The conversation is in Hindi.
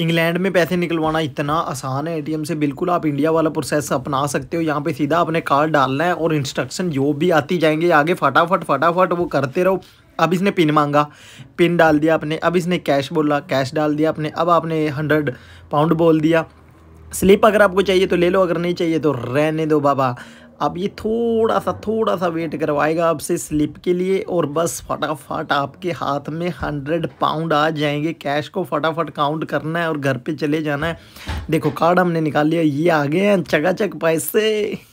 इंग्लैंड में पैसे निकलवाना इतना आसान है एटीएम से बिल्कुल आप इंडिया वाला प्रोसेस अपना सकते हो यहाँ पे सीधा अपने कार्ड डालना है और इंस्ट्रक्शन जो भी आती जाएंगे आगे फटाफट फटाफट वो करते रहो अब इसने पिन मांगा पिन डाल दिया आपने अब इसने कैश बोला कैश डाल दिया अपने अब आपने हंड्रेड पाउंड बोल दिया स्लिप अगर आपको चाहिए तो ले लो अगर नहीं चाहिए तो रहने दो बाबा अब ये थोड़ा सा थोड़ा सा वेट करवाएगा आपसे स्लिप के लिए और बस फटाफट आपके हाथ में हंड्रेड पाउंड आ जाएंगे कैश को फटाफट काउंट करना है और घर पे चले जाना है देखो कार्ड हमने निकाल लिया ये आ गए हैं चकाचक पैसे